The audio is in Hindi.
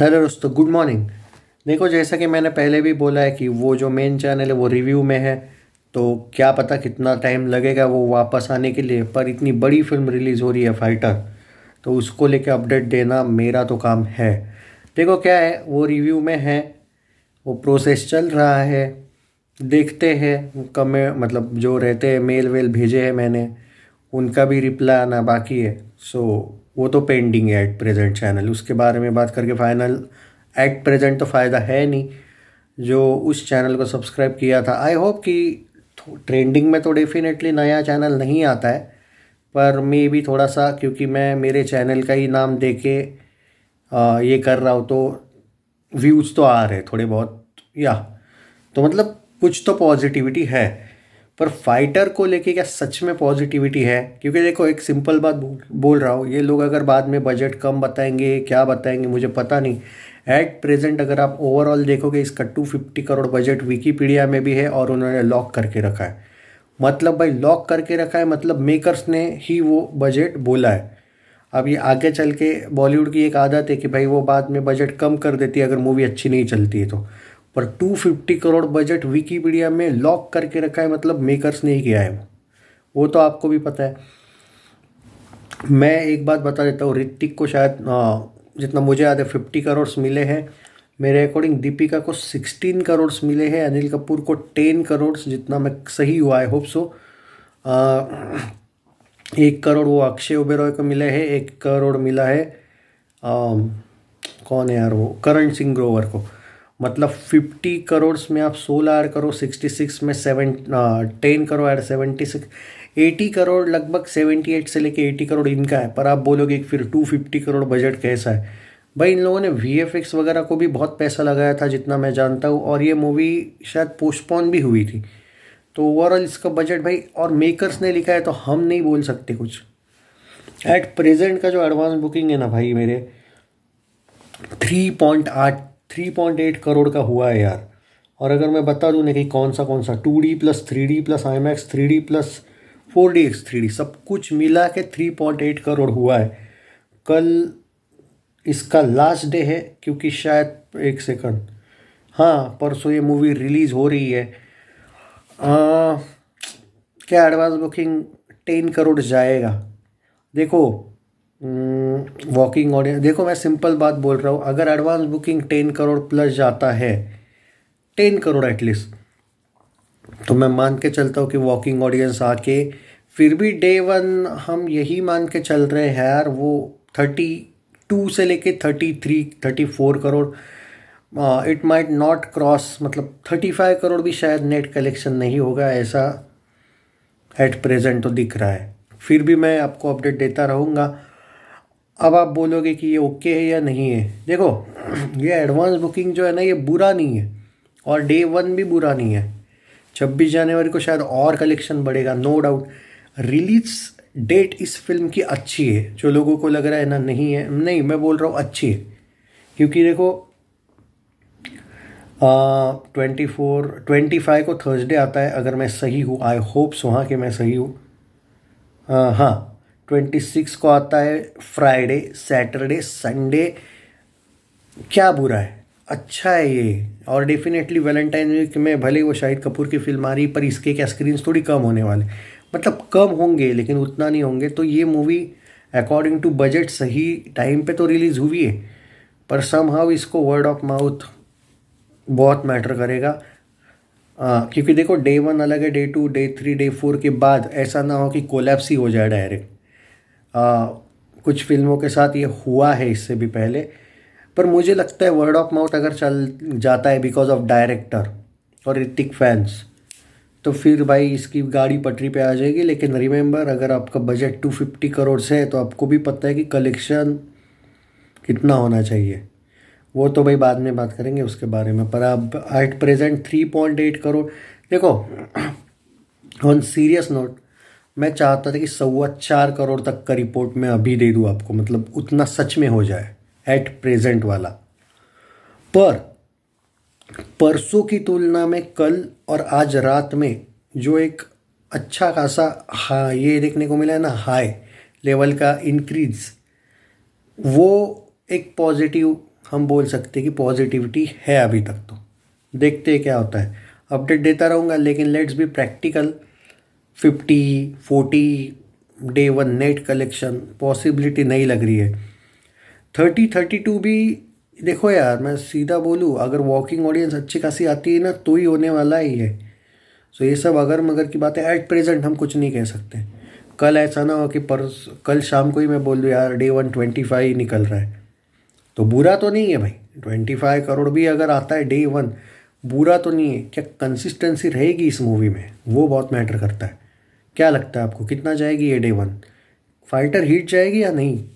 हेलो दोस्तों गुड मॉर्निंग देखो जैसा कि मैंने पहले भी बोला है कि वो जो मेन चैनल है वो रिव्यू में है तो क्या पता कितना टाइम लगेगा वो वापस आने के लिए पर इतनी बड़ी फिल्म रिलीज़ हो रही है फाइटर तो उसको लेके अपडेट देना मेरा तो काम है देखो क्या है वो रिव्यू में है वो प्रोसेस चल रहा है देखते हैं कमें मतलब जो रहते हैं मेल वेल भेजे हैं मैंने उनका भी रिप्लाई आना बाकी है सो so, वो तो पेंडिंग है एट प्रेजेंट चैनल उसके बारे में बात करके फाइनल एट प्रेजेंट तो फ़ायदा है नहीं जो उस चैनल को सब्सक्राइब किया था आई होप कि ट्रेंडिंग में तो डेफिनेटली नया चैनल नहीं आता है पर मे भी थोड़ा सा क्योंकि मैं मेरे चैनल का ही नाम दे के आ, ये कर रहा हूँ तो व्यूज़ तो आ रहे थोड़े बहुत या तो मतलब कुछ तो पॉजिटिविटी है पर फाइटर को लेके क्या सच में पॉजिटिविटी है क्योंकि देखो एक सिंपल बात बोल रहा हूँ ये लोग अगर बाद में बजट कम बताएंगे क्या बताएंगे मुझे पता नहीं एट प्रेजेंट अगर आप ओवरऑल देखोगे इसका two fifty crore budget Wikipedia में भी है और उन्होंने लॉक करके रखा है मतलब भाई लॉक करके रखा है मतलब मेकर्स ने ही वो बजट बोला है अब ये आगे चल के बॉलीवुड की एक आदत है कि भाई वो बाद में बजट कम कर देती है अगर मूवी अच्छी नहीं चलती है तो पर 250 करोड़ बजट विकीपीडिया में लॉक करके रखा है मतलब मेकर्स ने ही किया है वो वो तो आपको भी पता है मैं एक बात बता देता हूँ ऋतिक को शायद जितना मुझे याद है फिफ्टी करोड़ मिले हैं मेरे अकॉर्डिंग दीपिका को सिक्सटीन करोड़ मिले हैं अनिल कपूर को टेन करोड़ जितना मैं सही हुआ आई होप सो एक करोड़ वो अक्षय ओबेरॉय को मिले हैं एक करोड़ मिला है आ, कौन है यार वो करण सिंह ग्रोवर को मतलब फिफ्टी करोड़ में आप सोलह ऐड करो सिक्सटी सिक्स में सेवन टेन करो add seventy six eighty crore लगभग सेवेंटी एट से लेके एटी करोड़ इनका है पर आप बोलोगे फिर टू फिफ्टी करोड़ बजट कैसा है भाई इन लोगों ने वी वगैरह को भी बहुत पैसा लगाया था जितना मैं जानता हूँ और ये मूवी शायद पोस्टपोन भी हुई थी तो ओवरऑल इसका बजट भाई और मेकर्स ने लिखा है तो हम नहीं बोल सकते कुछ एट प्रेजेंट का जो एडवांस बुकिंग है ना भाई मेरे थ्री पॉइंट आठ थ्री पॉइंट एट करोड़ का हुआ है यार और अगर मैं बता दूँ ना कि कौन सा कौन सा two D plus three D plus I M X three D plus four D X three D सब कुछ मिला के थ्री पॉइंट एट करोड़ हुआ है कल इसका लास्ट डे है क्योंकि शायद एक सेकंड हाँ परसों ये मूवी रिलीज़ हो रही है आ, क्या एडवांस बुकिंग टेन करोड़ जाएगा देखो वॉकिंग हम्म, ऑडियंस देखो मैं सिंपल बात बोल रहा हूँ अगर advance booking ten crore plus जाता है टेन करोड़ एटलीस्ट तो मैं मान के चलता हूँ कि वॉकिंग ऑडियंस आके फिर भी डे वन हम यही मान के चल रहे हैं यार वो थर्टी टू से लेके thirty three thirty four crore it might not cross मतलब थर्टी फाइव करोड़ भी शायद नेट कलेक्शन नहीं होगा ऐसा एट प्रेजेंट तो दिख रहा है फिर भी मैं आपको अपडेट देता रहूँगा अब आप बोलोगे कि ये ओके है या नहीं है देखो ये एडवांस बुकिंग जो है ना ये बुरा नहीं है और डे वन भी बुरा नहीं है छब्बीस जनवरी को शायद और कलेक्शन बढ़ेगा नो डाउट रिलीज डेट इस फिल्म की अच्छी है जो लोगों को लग रहा है ना नहीं है नहीं मैं बोल रहा हूँ अच्छी है क्योंकि देखो ट्वेंटी फोर ट्वेंटी फाइव को थर्सडे आता है अगर मैं सही हूँ आई होप्स वहाँ कि मैं सही हूँ हाँ ट्वेंटी सिक्स को आता है फ्राइडे सैटरडे संडे क्या बुरा है अच्छा है ये और डेफिनेटली वैलेंटाइन वीक में भले वो शाहिद कपूर की फिल्म आ रही पर इसके क्या स्क्रीन थोड़ी कम होने वाले मतलब कम होंगे लेकिन उतना नहीं होंगे तो ये मूवी अकॉर्डिंग टू बजट सही टाइम पे तो रिलीज़ हुई है पर सम हाउ इसको वर्ड ऑफ माउथ बहुत मैटर करेगा आ, क्योंकि देखो डे वन अलग है day two day three day four के बाद ऐसा ना हो कि कोलैप्स ही हो जाए डायरेक्ट आ, कुछ फिल्मों के साथ ये हुआ है इससे भी पहले पर मुझे लगता है वर्ड ऑफ माउथ अगर चल जाता है बिकॉज ऑफ डायरेक्टर और ऋतिक फैंस तो फिर भाई इसकी गाड़ी पटरी पे आ जाएगी लेकिन रिमेंबर अगर आपका बजट टू फिफ्टी करोड़ से है तो आपको भी पता है कि कलेक्शन कितना होना चाहिए वो तो भाई बाद में बात करेंगे उसके बारे में पर अब at present three point eight crore देखो ऑन सीरियस नोट मैं चाहता था कि सवा चार करोड़ तक का रिपोर्ट मैं अभी दे दूँ आपको मतलब उतना सच में हो जाए एट प्रेजेंट वाला पर परसों की तुलना में कल और आज रात में जो एक अच्छा खासा हाँ ये देखने को मिला है ना हाई लेवल का इंक्रीज वो एक पॉजिटिव हम बोल सकते हैं कि पॉजिटिविटी है अभी तक तो देखते हैं क्या होता है अपडेट देता रहूँगा लेकिन let's be practical fifty forty day one net collection possibility नहीं लग रही है थर्टी थर्टी टू भी देखो यार मैं सीधा बोलूँ अगर वॉकिंग ऑडियंस अच्छी खासी आती है ना तो ही होने वाला ही है सो so ये सब अगर मगर की बात है एट प्रेजेंट हम कुछ नहीं कह सकते कल ऐसा ना हो कि पर कल शाम को ही मैं बोल दूँ यार डे वन ट्वेंटी फाइव निकल रहा है तो बुरा तो नहीं है भाई ट्वेंटी फाइव करोड़ भी अगर आता है डे वन बुरा तो नहीं है क्या कंसिस्टेंसी रहेगी इस मूवी में वो बहुत मैटर करता है क्या लगता है आपको कितना जाएगी ये डे वन फाइटर हीट जाएगी या नहीं